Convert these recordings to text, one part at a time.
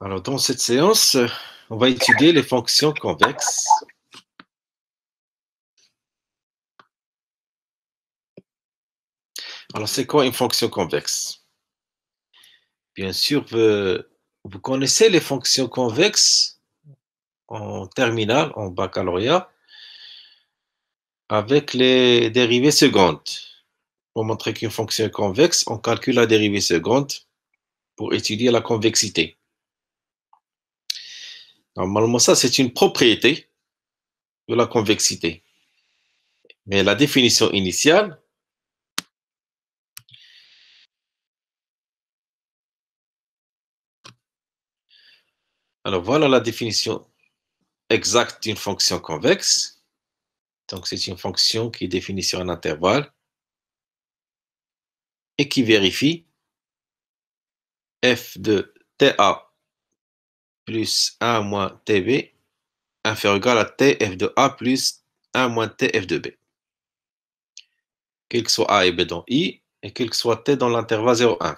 Alors, dans cette séance, on va étudier les fonctions convexes. Alors, c'est quoi une fonction convexe Bien sûr, vous, connaissez les fonctions convexes en terminale, en baccalauréat, avec les dérivées secondes. Pour montrer qu'une fonction est convexe, on calcule la dérivée seconde pour étudier la convexité. Normalement, ça, c'est une propriété de la convexité. Mais la définition initiale, alors voilà la définition exacte d'une fonction convexe. Donc c'est une fonction qui est définie sur un intervalle et qui vérifie f de ta plus 1 moins TB inférieur égal à TF de A plus 1 moins TF de B. Quel que soit A et B dans I, et quel que soit T dans l'intervalle 0,1.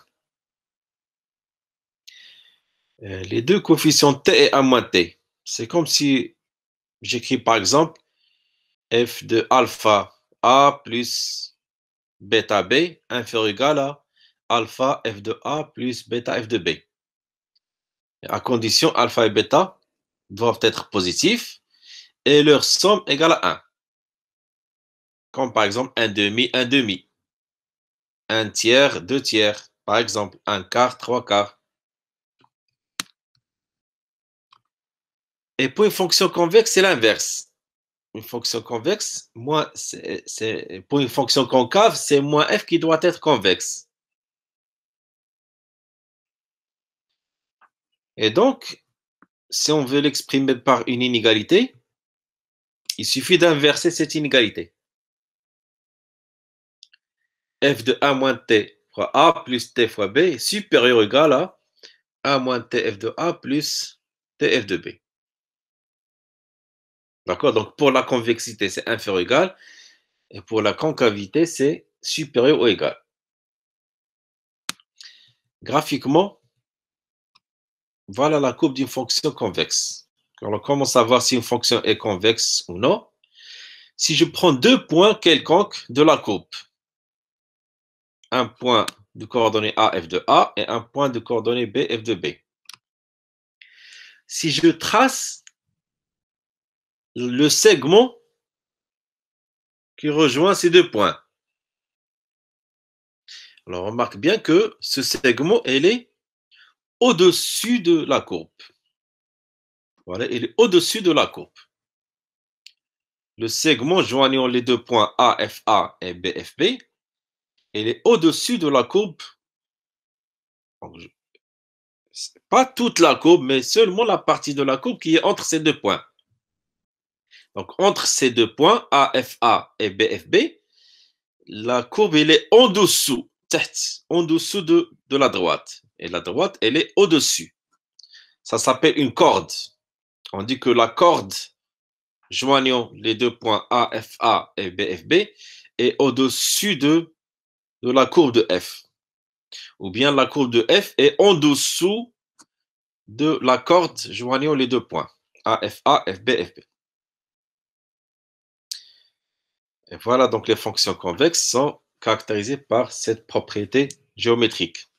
Euh, les deux coefficients T et A moins T, c'est comme si j'écris par exemple F de alpha A plus bêta B inférieur égal à alpha F de A plus bêta F de B à condition alpha et bêta doivent être positifs et leur somme égale à 1. Comme par exemple un demi, un demi, un tiers, 2 tiers, par exemple un quart, trois quarts. Et pour une fonction convexe, c'est l'inverse. Une fonction convexe, moi, c'est, pour une fonction concave, c'est moins f qui doit être convexe. Et donc, si on veut l'exprimer par une inégalité, il suffit d'inverser cette inégalité. f de a moins t fois a plus t fois b est supérieur ou égal à a moins T F de a plus T F de b. D'accord Donc pour la convexité, c'est inférieur ou égal. Et pour la concavité, c'est supérieur ou égal. Graphiquement, voilà la coupe d'une fonction convexe. commence comment savoir si une fonction est convexe ou non Si je prends deux points quelconques de la coupe, un point de coordonnées A, F de A et un point de coordonnées B, F de B. Si je trace le segment qui rejoint ces deux points. Alors, remarque bien que ce segment, est est au-dessus de la courbe. Voilà, il est au-dessus de la courbe. Le segment joignant les deux points AFA et BFB, il est au-dessus de la courbe. Pas toute la courbe, mais seulement la partie de la courbe qui est entre ces deux points. Donc, entre ces deux points, AFA et BFB, la courbe, elle est en dessous, tête, en dessous de, de la droite et la droite, elle est au-dessus. Ça s'appelle une corde. On dit que la corde joignant les deux points A, et BFB est au-dessus de, de la courbe de F. Ou bien la courbe de F est en dessous de la corde joignant les deux points AFA, FB, FB. Et voilà, donc les fonctions convexes sont caractérisées par cette propriété géométrique.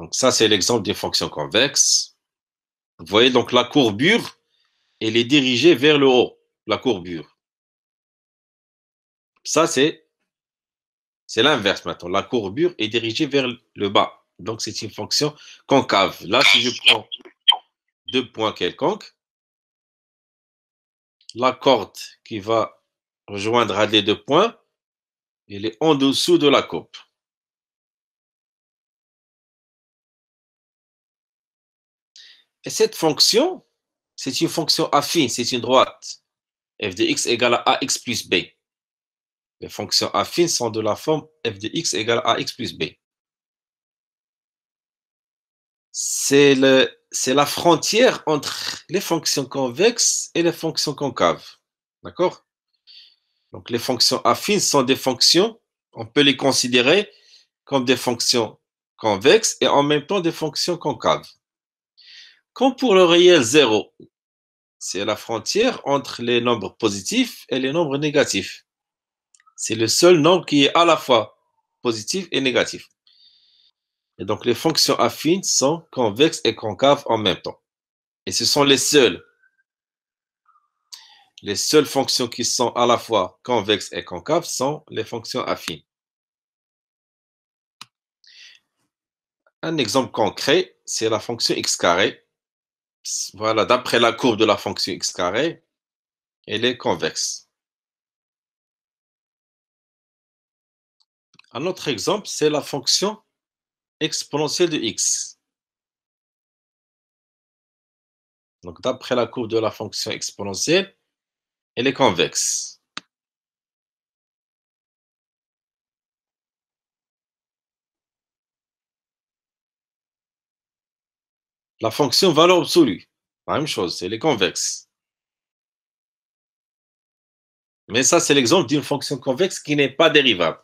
Donc ça, c'est l'exemple des fonctions convexes. Vous voyez donc la courbure, elle est dirigée vers le haut, la courbure. Ça, c'est c'est l'inverse maintenant. La courbure est dirigée vers le bas. Donc, c'est une fonction concave. Là, si je prends deux points quelconques, la corde qui va rejoindre les deux points, elle est en dessous de la coupe. Et cette fonction, c'est une fonction affine, c'est une droite. f de x égale à ax plus b. Les fonctions affines sont de la forme f de x égale à ax plus b. C'est la frontière entre les fonctions convexes et les fonctions concaves. D'accord Donc les fonctions affines sont des fonctions, on peut les considérer comme des fonctions convexes et en même temps des fonctions concaves comme pour le réel 0. C'est la frontière entre les nombres positifs et les nombres négatifs. C'est le seul nombre qui est à la fois positif et négatif. Et donc les fonctions affines sont convexes et concaves en même temps. Et ce sont les seules. Les seules fonctions qui sont à la fois convexes et concaves sont les fonctions affines. Un exemple concret, c'est la fonction x carré voilà, d'après la courbe de la fonction x carré, elle est convexe. Un autre exemple, c'est la fonction exponentielle de x. Donc, d'après la courbe de la fonction exponentielle, elle est convexe. La fonction valeur absolue, la même chose, c'est les convexe. Mais ça, c'est l'exemple d'une fonction convexe qui n'est pas dérivable.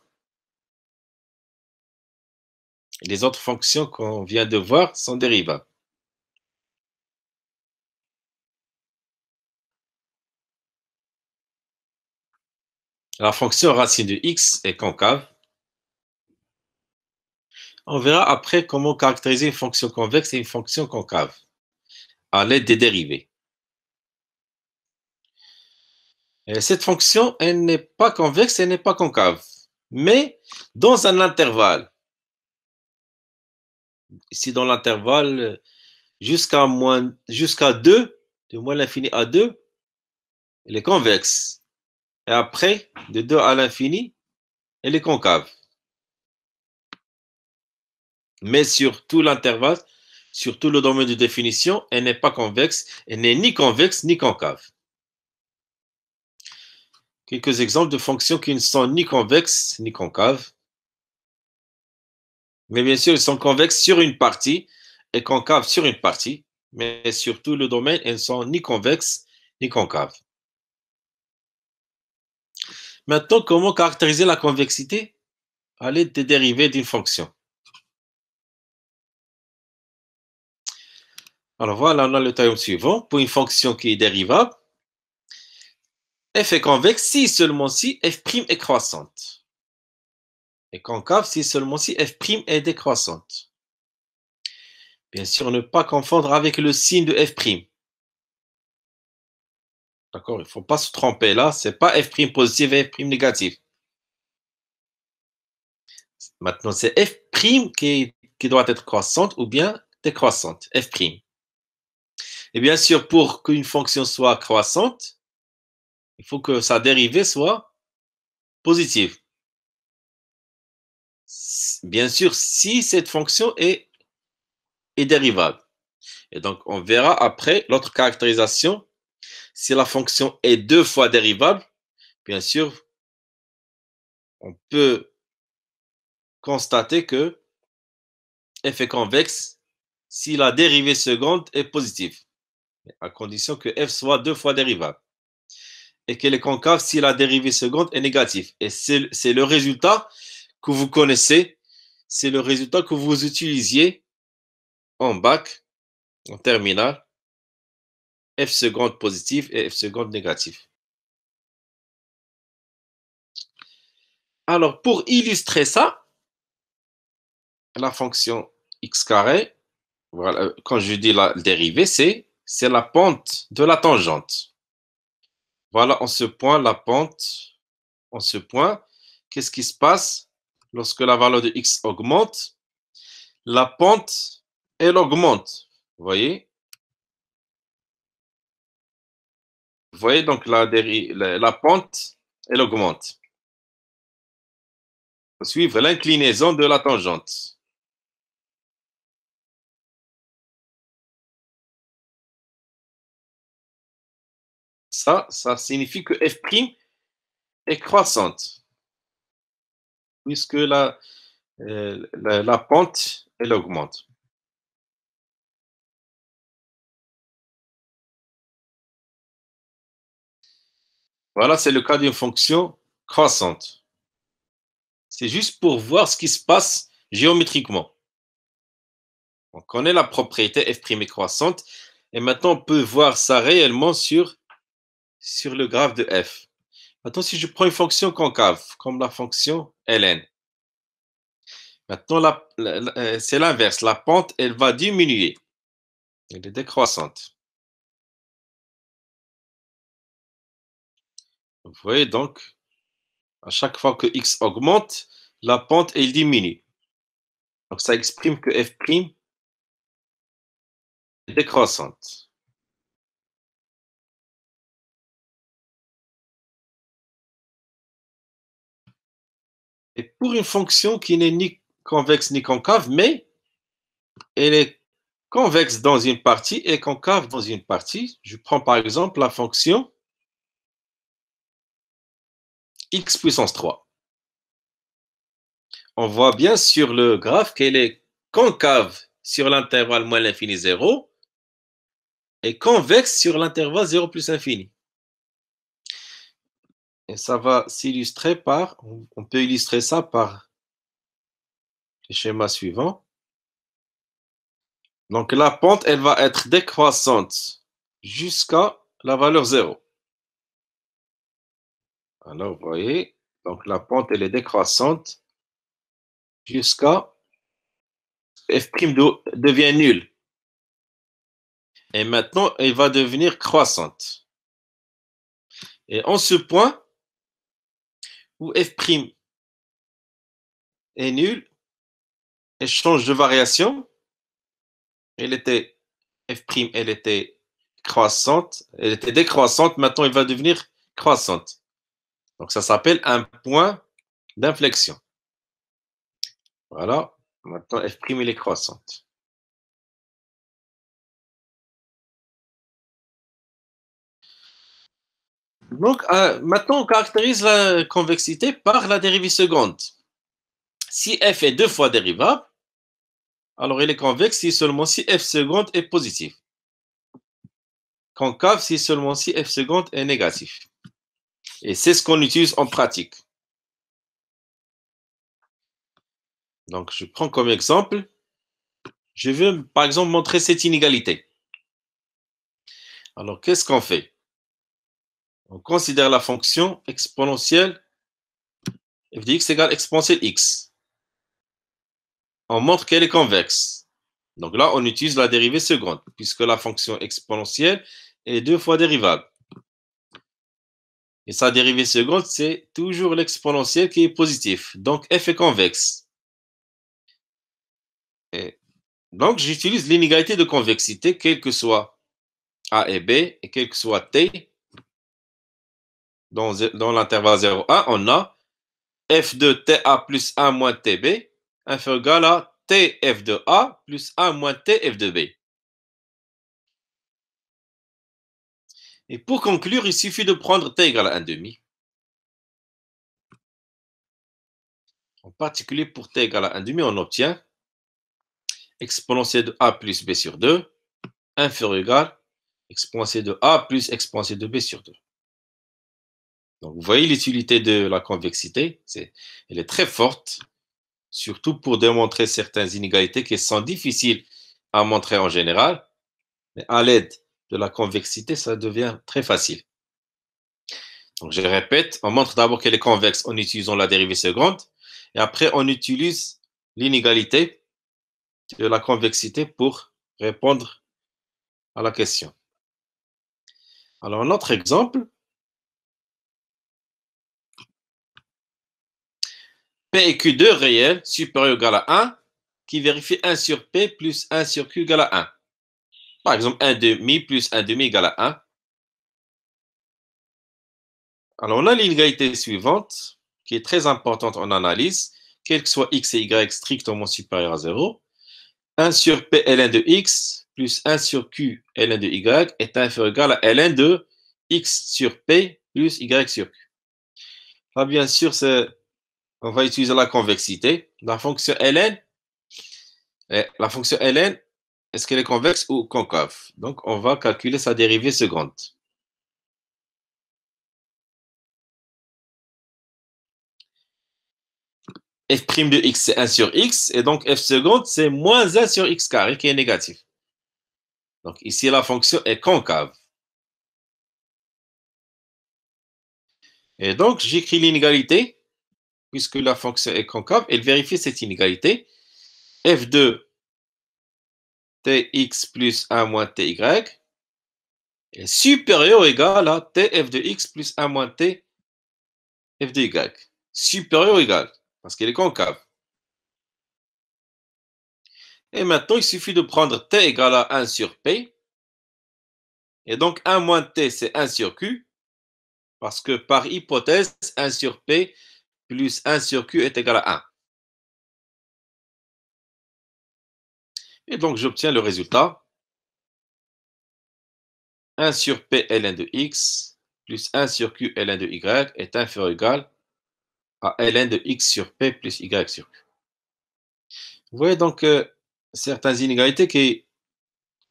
Les autres fonctions qu'on vient de voir sont dérivables. La fonction racine de x est concave. On verra après comment caractériser une fonction convexe et une fonction concave à l'aide des dérivés. Euh, cette fonction, elle n'est pas convexe, elle n'est pas concave, mais dans un intervalle. Ici, dans l'intervalle jusqu'à 2, de moins l'infini à 2, elle est convexe. Et après, de 2 à l'infini, elle est concave. Mais sur tout l'intervalle, sur tout le domaine de définition, elle n'est pas convexe, elle n'est ni convexe ni concave. Quelques exemples de fonctions qui ne sont ni convexes ni concaves. Mais bien sûr, elles sont convexes sur une partie et concaves sur une partie. Mais sur tout le domaine, elles ne sont ni convexes ni concaves. Maintenant, comment caractériser la convexité à l'aide des dérivés d'une fonction Alors voilà, on a le théorème suivant. Pour une fonction qui est dérivable, f est convexe si seulement si f' est croissante. Et concave si seulement si f' est décroissante. Bien sûr, ne pas confondre avec le signe de f'. D'accord Il ne faut pas se tromper là. Ce n'est pas f' positif et f' négatif. Maintenant, c'est f' qui doit être croissante ou bien décroissante, f'. Et bien sûr, pour qu'une fonction soit croissante, il faut que sa dérivée soit positive. Bien sûr, si cette fonction est, est dérivable. Et donc, on verra après l'autre caractérisation. Si la fonction est deux fois dérivable, bien sûr, on peut constater que f est convexe si la dérivée seconde est positive à condition que f soit deux fois dérivable. Et qu'elle est concave si la dérivée seconde est négative. Et c'est le résultat que vous connaissez, c'est le résultat que vous utilisiez en bac, en terminale, f seconde positive et f seconde négative. Alors, pour illustrer ça, la fonction x carré, quand je dis la dérivée, c'est c'est la pente de la tangente. Voilà, en ce point, la pente, en ce point, qu'est-ce qui se passe lorsque la valeur de x augmente La pente, elle augmente. Vous voyez Vous voyez donc la, pente, elle augmente. Suivre l'inclinaison de la tangente. ça, signifie que f' est croissante, puisque euh, la, la, pente, elle augmente. Voilà, c'est le cas d'une fonction croissante. C'est juste pour voir ce qui se passe géométriquement. On connaît la propriété f' est croissante, et maintenant on peut voir ça réellement sur sur le graphe de f. Maintenant, si je prends une fonction concave, comme la fonction ln, maintenant, euh, c'est l'inverse. La pente, elle va diminuer. Elle est décroissante. Vous voyez donc, à chaque fois que x augmente, la pente, elle diminue. Donc, ça exprime que f' est décroissante. Et pour une fonction qui n'est ni convexe ni concave, mais elle est convexe dans une partie et concave dans une partie, je prends par exemple la fonction x puissance 3. On voit bien sur le graphe qu'elle est concave sur l'intervalle moins l'infini 0 et convexe sur l'intervalle 0 plus l'infini. Et ça va s'illustrer par, on peut illustrer ça par le schéma suivant. Donc la pente, elle va être décroissante jusqu'à la valeur 0. Alors vous voyez, donc la pente, elle est décroissante jusqu'à f' devient nul. Et maintenant, elle va devenir croissante. Et en ce point, où f' est nul, elle change de variation, elle était f', elle était croissante, elle était décroissante, maintenant elle va devenir croissante. Donc ça s'appelle un point d'inflexion. Voilà, maintenant f' elle est croissante. Donc, euh, maintenant, on caractérise la convexité par la dérivée seconde. Si f est deux fois dérivable, alors il est convexe si seulement si f seconde est positif. Concave si seulement si f seconde est négatif. Et c'est ce qu'on utilise en pratique. Donc, je prends comme exemple, je veux par exemple montrer cette inégalité. Alors, qu'est-ce qu'on fait on considère la fonction exponentielle f de x égale exponentielle x. On montre qu'elle est convexe. Donc là, on utilise la dérivée seconde, puisque la fonction exponentielle est deux fois dérivable. Et sa dérivée seconde, c'est toujours l'exponentielle qui est positive. Donc f est convexe. donc j'utilise l'inégalité de convexité, quelle que soit a et b, et quelle que soit t, dans, l'intervalle 0,1, on a f de ta plus 1 moins tb inférieur à tF de a plus 1 moins tF de b. Et pour conclure, il suffit de prendre t égale à 1,5. En particulier pour t égale à 1,5, on obtient exponentielle de a plus b sur 2 inférieur égal exponentielle de a plus exponentielle de b sur 2. Donc, vous voyez l'utilité de la convexité. elle est très forte, surtout pour démontrer certaines inégalités qui sont difficiles à montrer en général. Mais à l'aide de la convexité, ça devient très facile. Donc, je répète, on montre d'abord qu'elle est convexe en utilisant la dérivée seconde. Et après, on utilise l'inégalité de la convexité pour répondre à la question. Alors, un autre exemple, et Q2 réel supérieur ou égal à 1 qui vérifie 1 sur P plus 1 sur Q égale à 1. Par exemple, 1 demi plus 1 demi égal à 1. Alors, on a l'inégalité suivante qui est très importante en analyse, quel que soit x et y strictement supérieur à 0. 1 sur P ln de x plus 1 sur Q ln de y est inférieur ou égal à ln de x sur P plus y sur Q. bien sûr, c'est on va utiliser la convexité. La fonction ln, eh, la fonction ln, est-ce qu'elle est convexe ou concave Donc, on va calculer sa dérivée seconde. f' de x, c'est 1 sur x, et donc f seconde, c'est moins 1 sur x carré, qui est négatif. Donc ici, la fonction est concave. Et donc, j'écris l'inégalité puisque la fonction est concave, elle vérifie cette inégalité. f de tx plus 1 moins ty est supérieur ou égal à tf de x plus 1 moins t f de y. Supérieur ou égal, parce qu'elle est concave. Et maintenant, il suffit de prendre t égal à 1 sur p. Et donc, 1 moins t, c'est 1 sur q. Parce que par hypothèse, 1 sur p, plus 1 sur Q est égal à 1. Et donc, j'obtiens le résultat. 1 sur P ln de x plus 1 sur Q ln de y est inférieur ou égal à ln de x sur P plus y sur Q. Vous voyez donc euh, certaines inégalités qui,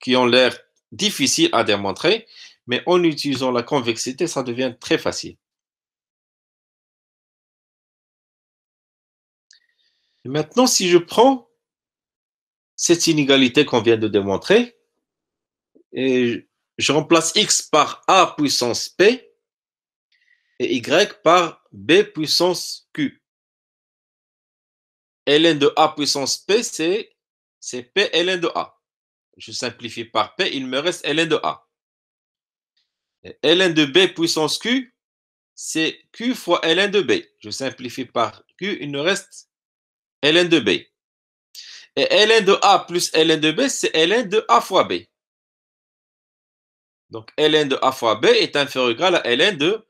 qui ont l'air difficiles à démontrer, mais en utilisant la convexité, ça devient très facile. maintenant, si je prends cette inégalité qu'on vient de démontrer, et je remplace x par a puissance p et y par b puissance q. ln de a puissance p, c'est p ln de a. Je simplifie par p, il me reste ln de a. ln de b puissance q, c'est q fois ln de b. Je simplifie par q, il me reste ln de b. Et ln de a plus ln de b, c'est ln de a fois b. Donc ln de a fois b est inférieur ou égal à ln de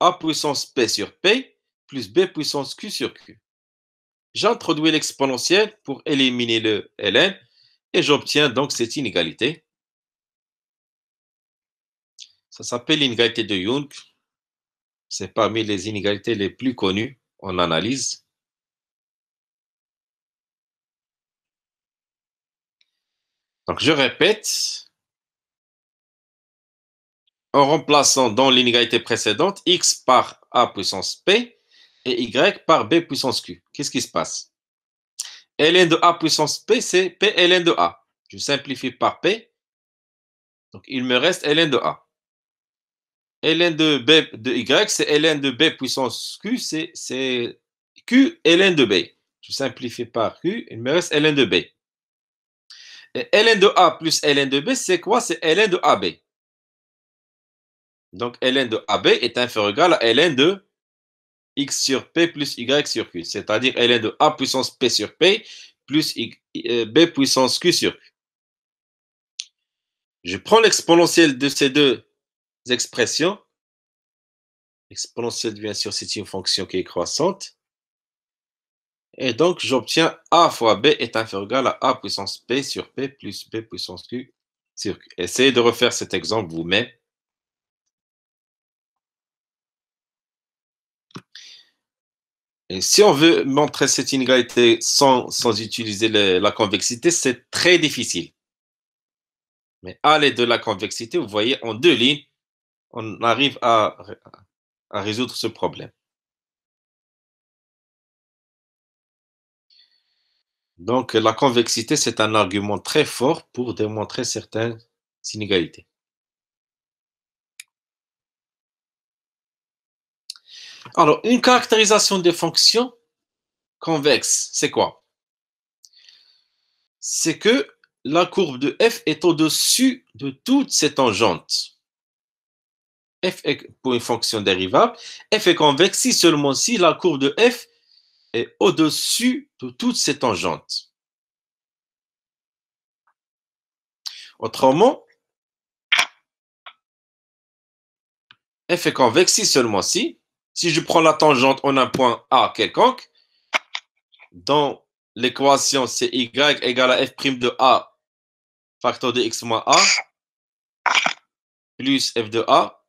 a puissance p sur p plus b puissance q sur q. J'introduis l'exponentielle pour éliminer le ln et j'obtiens donc cette inégalité. Ça s'appelle l'inégalité de Jung. C'est parmi les inégalités les plus connues en analyse. Donc, je répète. En remplaçant dans l'inégalité précédente x par a puissance p et y par b puissance q. Qu'est-ce qui se passe ln de a puissance p, c'est p ln de a. Je simplifie par p. Donc, il me reste ln de a. ln de b de y, c'est ln de b puissance q, c'est q ln de b. Je simplifie par q, il me reste ln de b. Et ln de A plus ln de B, c'est quoi C'est ln de AB. Donc ln de AB est inférieur à ln de x sur p plus y sur q, c'est-à-dire ln de A puissance p sur p plus euh, b puissance q sur q. Je prends l'exponentielle de ces deux expressions. L'exponentielle, bien sûr, c'est une fonction qui est croissante. Et donc, j'obtiens A fois B est inférieur à A puissance P sur P plus B puissance Q sur Q. Essayez de refaire cet exemple vous-même. Et si on veut montrer cette inégalité sans, utiliser la convexité, c'est très difficile. Mais à l'aide de la convexité, vous voyez, en deux lignes, on arrive à résoudre ce problème. Donc, la convexité, c'est un argument très fort pour démontrer certaines inégalités. Alors, une caractérisation des fonctions convexes, c'est quoi C'est que la courbe de f est au-dessus de toutes ces tangentes. f est pour une fonction dérivable. f est convexe si seulement si la courbe de f est au-dessus de toutes ces tangentes. Autrement, f est convexe si seulement si, si je prends la tangente en un point A quelconque, dans l'équation c'est y égale à f' de A, facteur de x moins A, plus f de A,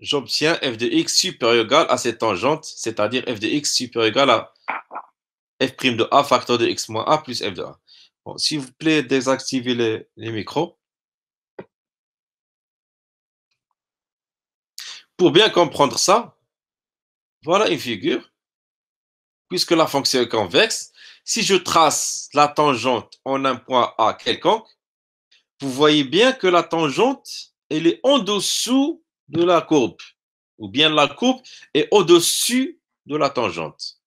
j'obtiens f de x supérieur égal à cette tangente, c'est-à-dire f de x supérieur égal à f' de a facteur de x moins a plus f de a. Bon, S'il vous plaît, désactivez les micros. Pour bien comprendre ça, voilà une figure. Puisque la fonction est convexe, si je trace la tangente en un point A quelconque, vous voyez bien que la tangente, elle est en dessous de la courbe, ou bien la courbe est au-dessus de la tangente.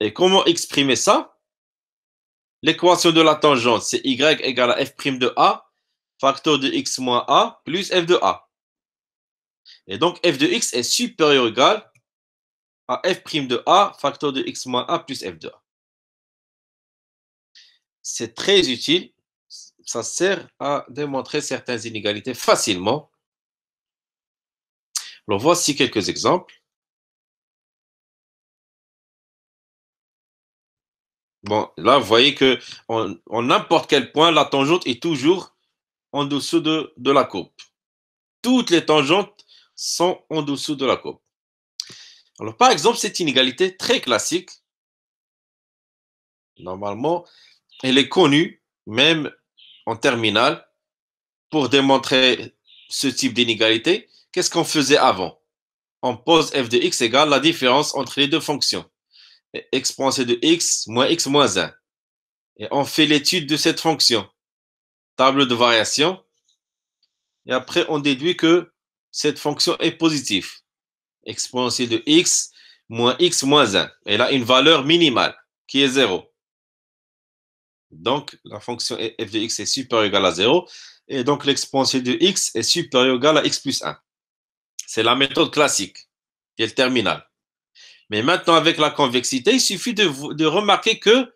Et comment exprimer ça L'équation de la tangente, c'est y égale à f' de a, facteur de x moins a, plus f de a. Et donc, f de x est supérieur ou égal à f' de a, facteur de x moins a, plus f de a. C'est très utile. Ça sert à démontrer certaines inégalités facilement. Alors, voici quelques exemples. Bon, là, vous voyez que n'importe quel point, la tangente est toujours en dessous de, de, la courbe. Toutes les tangentes sont en dessous de la courbe. Alors, par exemple, cette inégalité très classique, normalement, elle est connue, même en terminale, pour démontrer ce type d'inégalité. Qu'est-ce qu'on faisait avant On pose f de x égale la différence entre les deux fonctions. Exponentielle de x moins x moins 1. Et on fait l'étude de cette fonction. Table de variation. Et après, on déduit que cette fonction est positive. Exponentielle de x moins x moins 1. Elle a une valeur minimale qui est 0. Donc, la fonction f de x est supérieure ou égale à 0. Et donc, l'exponentielle de x est supérieure ou égale à x plus 1. C'est la méthode classique, qui est le terminal. Mais maintenant, avec la convexité, il suffit de, remarquer que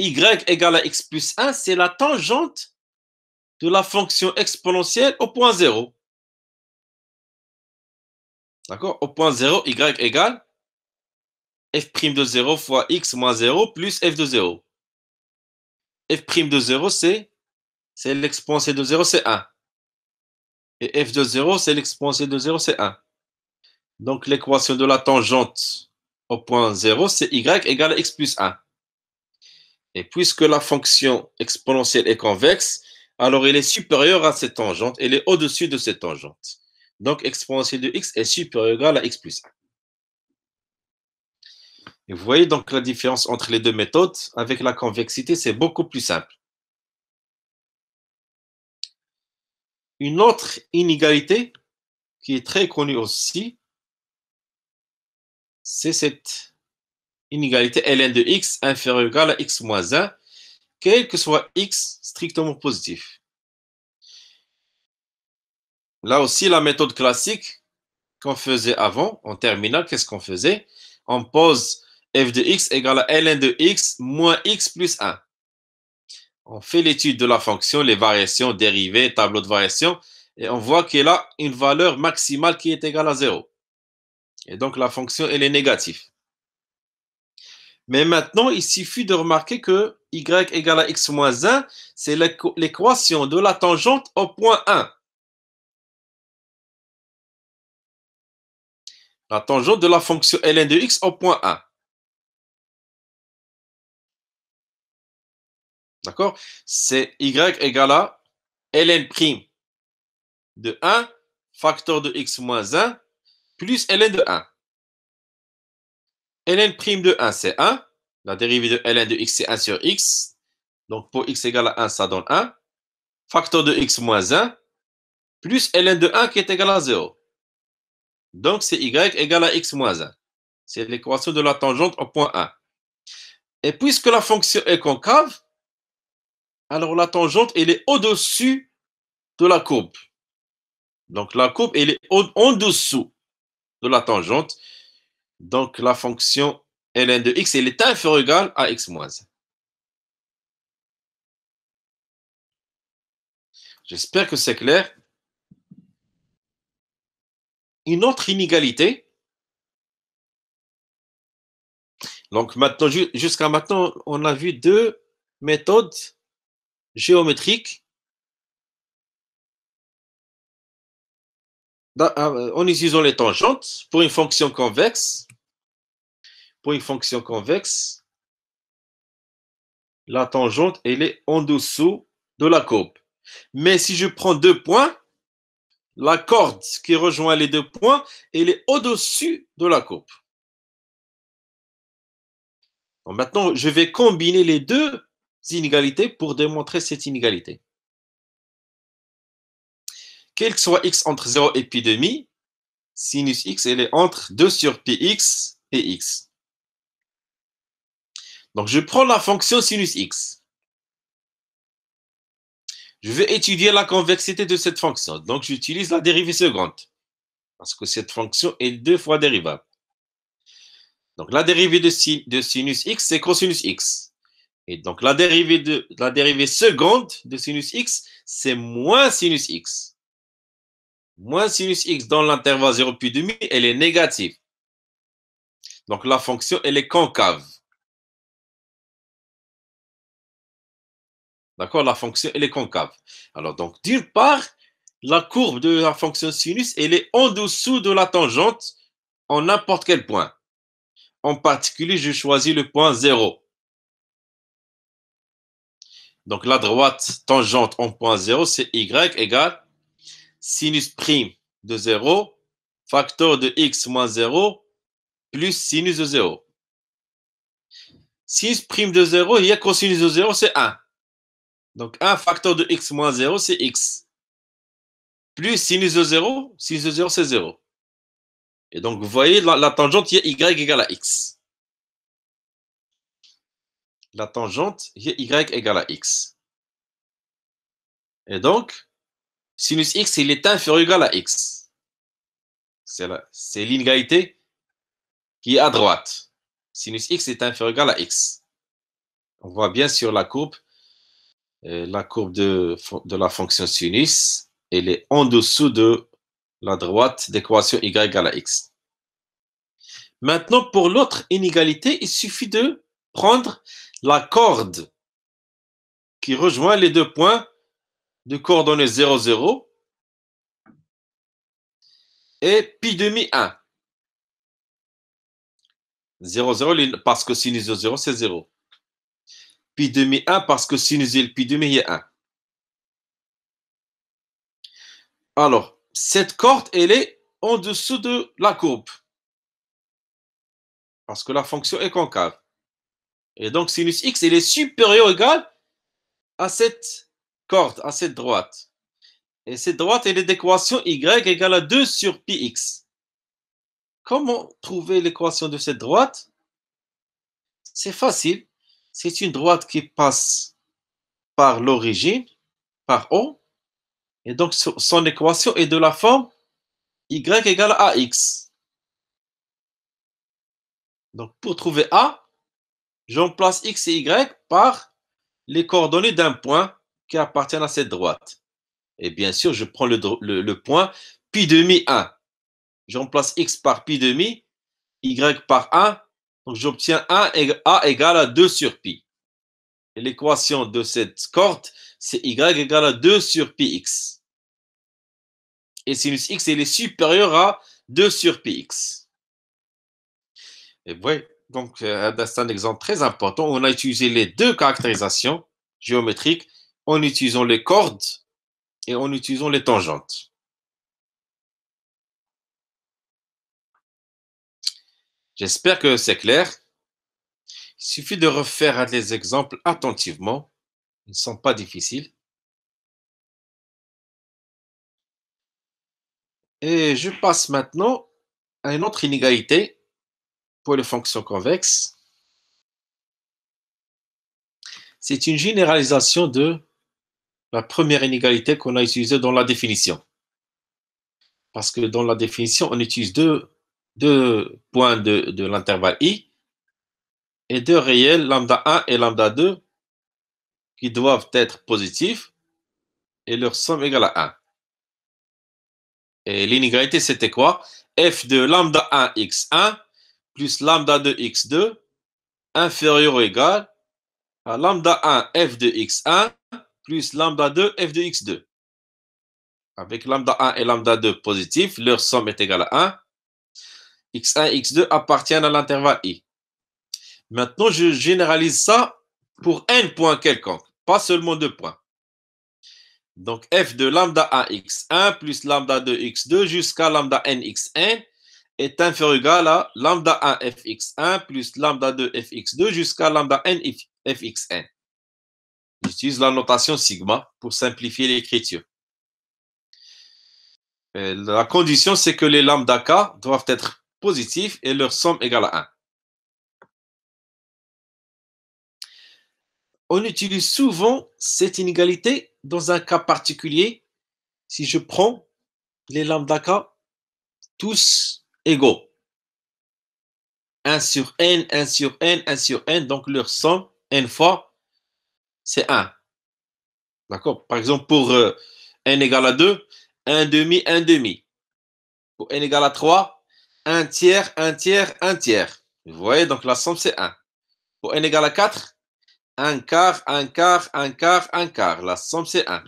y égale à x plus 1, c'est la tangente de la fonction exponentielle au point 0. D'accord Au point 0, y égale f' de 0 fois x moins 0 plus f de 0. f' de 0, c'est l'exponentielle de 0, c'est 1. Et f de 0, c'est l'exponentielle de 0, c'est 1. Donc l'équation de la tangente au point 0, c'est y égale x plus 1. Et puisque la fonction exponentielle est convexe, alors elle est supérieure à cette tangente, elle est au-dessus de cette tangente. Donc exponentielle de x est supérieure à x plus 1. Et vous voyez donc la différence entre les deux méthodes. Avec la convexité, c'est beaucoup plus simple. une autre inégalité qui est très connue aussi, c'est cette inégalité ln de x inférieur ou égal à x moins 1, quel que soit x strictement positif. Là aussi, la méthode classique qu'on faisait avant, en terminale, qu'est-ce qu'on faisait On pose f de x égale à ln de x moins x plus 1 on fait l'étude de la fonction, les variations dérivées, tableau de variations, et on voit qu'elle a une valeur maximale qui est égale à 0. Et donc la fonction, elle est négative. Mais maintenant, il suffit de remarquer que y égale à x moins 1, c'est l'équation de la tangente au point 1. La tangente de la fonction ln de x au point 1. D'accord C'est y égale à ln' de 1, facteur de x moins 1, plus ln de 1. ln' prime de 1, c'est 1. La dérivée de ln de x, c'est 1 sur x. Donc, pour x égale à 1, ça donne 1. Facteur de x moins 1, plus ln de 1 qui est égal à 0. Donc, c'est y égale à x moins 1. C'est l'équation de la tangente au point 1. Et puisque la fonction est concave, alors la tangente, elle est au-dessus de la courbe. Donc la courbe, elle est en dessous de la tangente. Donc la fonction ln de x, elle est inférieure à x moins. J'espère que c'est clair. Une autre inégalité. Donc maintenant, jusqu'à maintenant, on a vu deux méthodes géométrique ah, euh, en utilisant les tangentes pour une fonction convexe. Pour une fonction convexe, la tangente, elle est en dessous de la courbe. Mais si je prends deux points, la corde qui rejoint les deux points, elle est au-dessus de la courbe. maintenant, je vais combiner les deux inégalités pour démontrer cette inégalité. Quel que soit x entre 0 et pi demi, sinus x, elle est entre 2 sur pi x et x. Donc, je prends la fonction sinus x. Je vais étudier la convexité de cette fonction. Donc, j'utilise la dérivée seconde. Parce que cette fonction est deux fois dérivable. Donc, la dérivée de, sinus x, c'est cosinus x. Et donc, la dérivée, seconde de sinus x, c'est moins sinus x. Moins sinus x dans l'intervalle 0 puis demi, elle est négative. Donc, la fonction, elle est concave. D'accord La fonction, elle est concave. Alors, donc, d'une part, la courbe de la fonction sinus, elle est en dessous de la tangente en n'importe quel point. En particulier, je choisis le point 0. Donc la droite tangente en point 0, c'est y égale sinus prime de 0, facteur de x moins 0, plus sinus de 0. Sinus prime de 0, il y a cosinus de 0, c'est 1. Donc 1 facteur de x moins 0, c'est x. Plus sinus de 0, sinus de 0, c'est 0. Et donc, vous voyez, la, tangente, il y a y égale à x la tangente, y égale à x. Et donc, sinus x, il est inférieur ou égal à x. C'est l'inégalité qui est à droite. Sinus x est inférieur ou égal à x. On voit bien sur la courbe, euh, la courbe de, de la fonction sinus, elle est en dessous de la droite d'équation y égale à x. Maintenant, pour l'autre inégalité, il suffit de prendre la corde qui rejoint les deux points de coordonnées 0, 0 et pi demi 1. 0, 0, parce que sin 0, c'est 0. Pi demi 1 parce que sinus 0, pi demi, il 1. Alors, cette corde, elle est en dessous de la courbe. Parce que la fonction est concave. Et donc, sinus x, il est supérieur ou égal à cette corde, à cette droite. Et cette droite, elle est d'équation y égale à 2 sur X. Comment trouver l'équation de cette droite C'est facile. C'est une droite qui passe par l'origine, par O. Et donc, son équation est de la forme y égale à x. Donc, pour trouver a, J'emplace x et y par les coordonnées d'un point qui appartient à cette droite. Et bien sûr, je prends le, point pi demi 1. J'emplace x par pi demi, y par 1. Donc j'obtiens 1 a égale à 2 sur pi. Et l'équation de cette corde, c'est y égale à 2 sur pi x. Et sinus x, est supérieur à 2 sur pi x. Et vous voyez, donc euh, c'est un exemple très important. On a utilisé les deux caractérisations géométriques en utilisant les cordes et en utilisant les tangentes. J'espère que c'est clair. Il suffit de refaire les exemples attentivement. Ils ne sont pas difficiles. Et je passe maintenant à une autre inégalité pour les fonctions convexes, c'est une généralisation de la première inégalité qu'on a utilisée dans la définition. Parce que dans la définition, on utilise deux, points de, de l'intervalle i et deux réels, lambda 1 et lambda 2, qui doivent être positifs et leur somme égale à 1. Et l'inégalité, c'était quoi f de lambda 1 x1 plus lambda 2 x2 inférieur ou égal à lambda 1 f de x1 plus lambda 2 f de x2. Avec lambda 1 et lambda 2 positifs, leur somme est égale à 1. x1 x2 appartiennent à l'intervalle i. Maintenant, je généralise ça pour n points quelconque, pas seulement deux points. Donc f de lambda 1 x1 plus lambda 2 x2 jusqu'à lambda n xn est inférieur ou égal à lambda 1 fx1 plus lambda 2 fx2 jusqu'à lambda n fxn. J'utilise la notation sigma pour simplifier l'écriture. Euh, la condition, c'est que les lambda k doivent être positifs et leur somme égale à 1. On utilise souvent cette inégalité dans un cas particulier. Si je prends les lambda k tous égaux. 1 sur n, 1 sur n, 1 sur n, donc leur somme, n fois, c'est 1. D'accord Par exemple, pour euh, n égale à 2, 1 demi, 1 demi. Pour n égale à 3, 1 tiers, 1 tiers, 1 tiers. Vous voyez, donc la somme, c'est 1. Pour n égale à 4, 1 quart, 1 quart, 1 quart, 1 quart. La somme, c'est 1.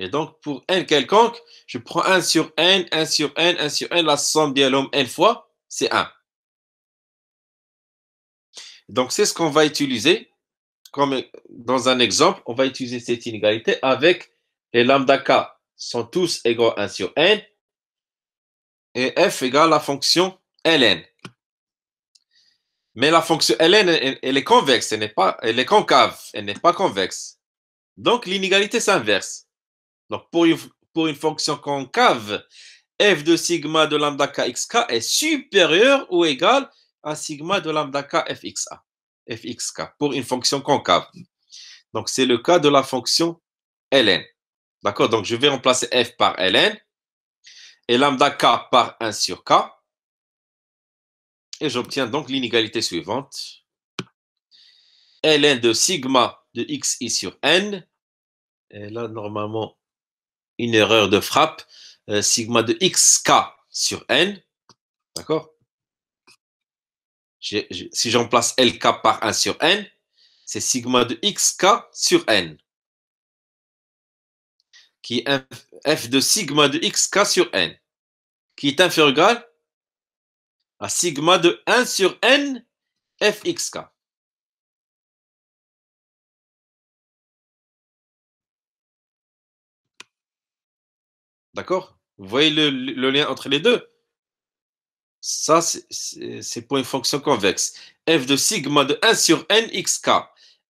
Et donc, pour n quelconque, je prends 1 sur n, 1 sur n, 1 sur n, la somme des n fois, c'est 1. Donc, c'est ce qu'on va utiliser. Comme dans un exemple, on va utiliser cette inégalité avec les lambda k sont tous égaux à 1 sur n et f égale la fonction ln. Mais la fonction ln, est convexe, elle est concave, elle n'est pas convexe. Donc, l'inégalité s'inverse. Donc, pour une, fonction concave, f de sigma de lambda k xk est supérieur ou égal à sigma de lambda k fxa, fxk, pour une fonction concave. Donc, c'est le cas de la fonction ln. D'accord Donc, je vais remplacer f par ln et lambda k par 1 sur k. Et j'obtiens donc l'inégalité suivante. ln de sigma de xi sur n. Et là, normalement, une erreur de frappe euh, sigma de xk sur n. D'accord Si j'en place lk par 1 sur n, c'est sigma de xk sur n qui est f de sigma de xk sur n, qui est inférieur à sigma de 1 sur n fxk. D'accord Vous voyez le, lien entre les deux Ça, c'est pour une fonction convexe. f de sigma de 1 sur n, xk,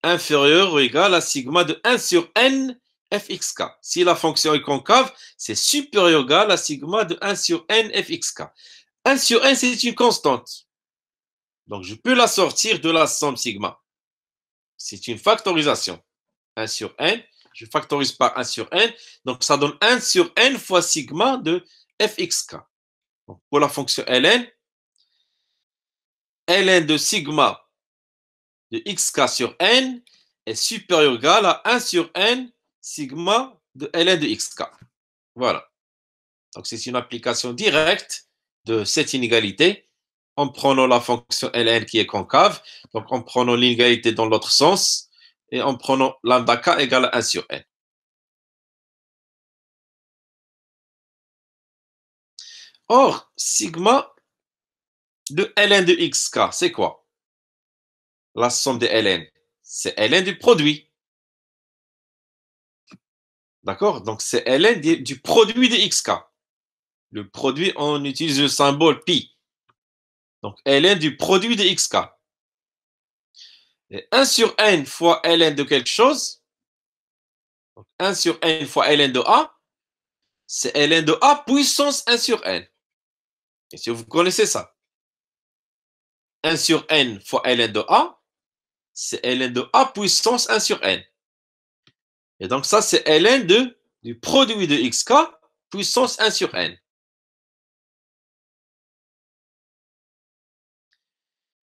inférieur ou égal à sigma de 1 sur n fxk. Si la fonction est concave, c'est supérieur ou égal à sigma de 1 sur n fxk. 1 sur n, c'est une constante. Donc, je peux la sortir de la somme sigma. C'est une factorisation. 1 sur n, je factorise par 1 sur n. Donc, ça donne 1 sur n fois sigma de fxk. pour la fonction ln, ln de sigma de xk sur n est supérieur ou égal à 1 sur n sigma de ln de xk. Voilà. Donc, c'est une application directe de cette inégalité en prenant la fonction ln qui est concave, donc en prenant l'inégalité dans l'autre sens, et en prenant lambda k égale à 1 sur n. Or, sigma de ln de xk, c'est quoi La somme de ln, c'est ln du produit. D'accord Donc, c'est ln du produit de xk. Le produit, on utilise le symbole pi. Donc, ln du produit de xk. Et 1 sur n fois ln de quelque chose, donc 1 sur n fois ln de a, c'est ln de a puissance 1 sur n. Et si vous connaissez ça, 1 sur n fois ln de a, c'est ln de a puissance 1 sur n. Et donc ça, c'est ln de, du produit de xk puissance 1 sur n.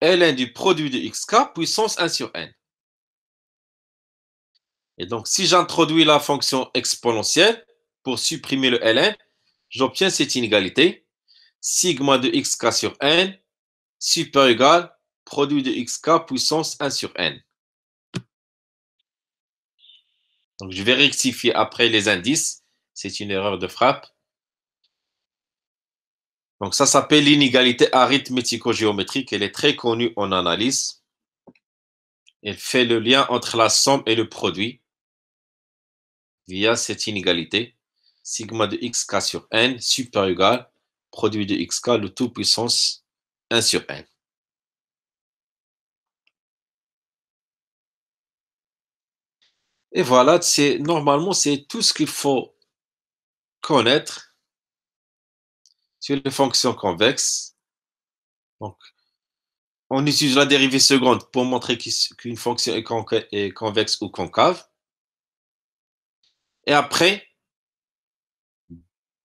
ln du produit de xk puissance 1 sur n. Et donc, si j'introduis la fonction exponentielle pour supprimer le ln, j'obtiens cette inégalité. Sigma de xk sur n super égal produit de xk puissance 1 sur n. Donc, je vais rectifier après les indices. C'est une erreur de frappe. Donc ça s'appelle l'inégalité arithmético-géométrique. Elle est très connue en analyse. Elle fait le lien entre la somme et le produit via cette inégalité. Sigma de xk sur n super égal produit de xk, le tout puissance 1 sur n. Et voilà, c'est normalement c'est tout ce qu'il faut connaître sur les fonctions convexes. Donc, on utilise la dérivée seconde pour montrer qu'une fonction est, convexe ou concave. Et après,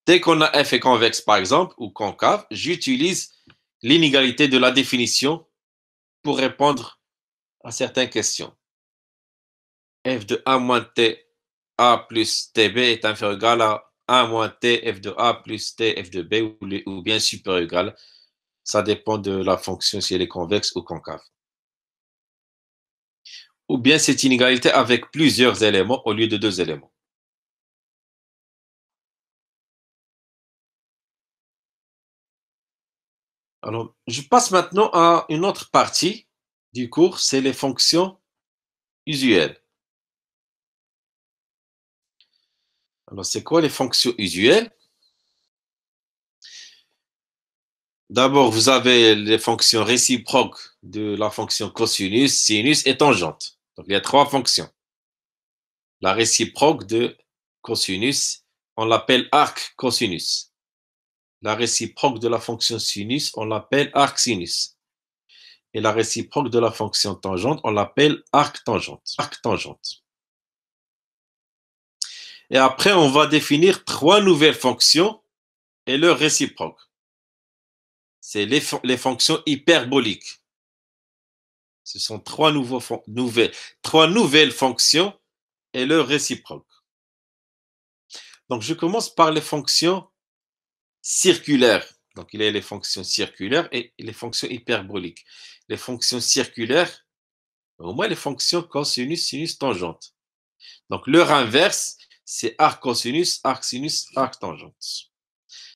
dès qu'on a f est convexe, par exemple, ou concave, j'utilise l'inégalité de la définition pour répondre à certaines questions. f de a moins t a plus tb est inférieur à a moins T f de A plus T f de B ou, bien supérieur égal. Ça dépend de la fonction si elle est convexe ou concave. Ou bien cette inégalité avec plusieurs éléments au lieu de deux éléments. Alors, je passe maintenant à une autre partie du cours, c'est les fonctions usuelles. Alors, c'est quoi les fonctions usuelles D'abord, vous avez les fonctions réciproques de la fonction cosinus, sinus et tangente. Donc, il y a trois fonctions. La réciproque de cosinus, on l'appelle arc cosinus. La réciproque de la fonction sinus, on l'appelle arc sinus. Et la réciproque de la fonction tangente, on l'appelle arc tangente. Arc tangente. Et après, on va définir trois nouvelles fonctions et leur réciproque. C'est les, fonctions hyperboliques. Ce sont trois, nouvelles, trois nouvelles fonctions et leur réciproque. Donc, je commence par les fonctions circulaires. Donc, il y a les fonctions circulaires et les fonctions hyperboliques. Les fonctions circulaires, au moins les fonctions cosinus, sinus, tangente. Donc, leur inverse, c'est arc cosinus, arc sinus, arc tangente.